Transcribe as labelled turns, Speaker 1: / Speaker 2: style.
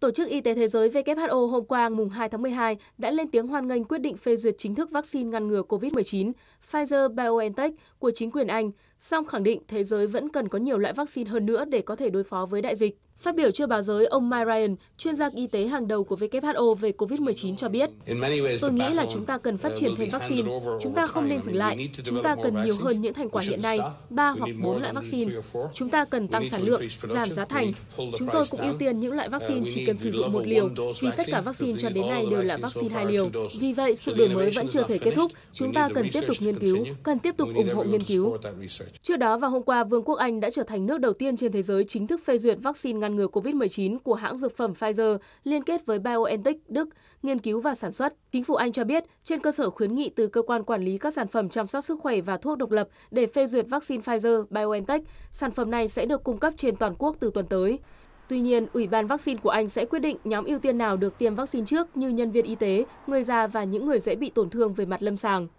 Speaker 1: Tổ chức Y tế Thế giới WHO hôm qua mùng 2 tháng 12 đã lên tiếng hoan nghênh quyết định phê duyệt chính thức vaccine ngăn ngừa COVID-19 Pfizer-BioNTech của chính quyền Anh, song khẳng định thế giới vẫn cần có nhiều loại vaccine hơn nữa để có thể đối phó với đại dịch. Phát biểu trước báo giới, ông Mike Ryan, chuyên gia y tế hàng đầu của WHO về COVID-19 cho biết,
Speaker 2: Tôi nghĩ là chúng ta cần phát triển thêm vaccine,
Speaker 1: chúng ta không nên dừng lại, chúng ta cần nhiều hơn những thành quả hiện nay, 3 hoặc 4 loại vaccine. Chúng ta cần tăng sản lượng, giảm giá thành. Chúng tôi cũng ưu tiên những loại uh, vaccine chỉ cần sử dụng một liều, vì tất cả vaccine cho đến nay đều là vaccine hai liều. Vì vậy, sự đổi mới vẫn chưa thể kết thúc. Chúng ta cần tiếp tục nghiên cứu, cần tiếp tục ủng hộ nghiên cứu. Trước đó, vào hôm qua, Vương quốc Anh đã trở thành nước đầu tiên trên thế giới chính thức phê duyệt vaccine ngăn ngừa COVID-19 của hãng dược phẩm Pfizer liên kết với BioNTech Đức nghiên cứu và sản xuất. Chính phủ Anh cho biết, trên cơ sở khuyến nghị từ cơ quan quản lý các sản phẩm chăm sóc sức khỏe và thuốc độc lập để phê duyệt vaccine Pfizer BioNTech, sản phẩm này sẽ được cung cấp trên toàn quốc từ tuần tới. Tuy nhiên, Ủy ban vaccine của Anh sẽ quyết định nhóm ưu tiên nào được tiêm vaccine trước như nhân viên y tế, người già và những người dễ bị tổn thương về mặt lâm sàng.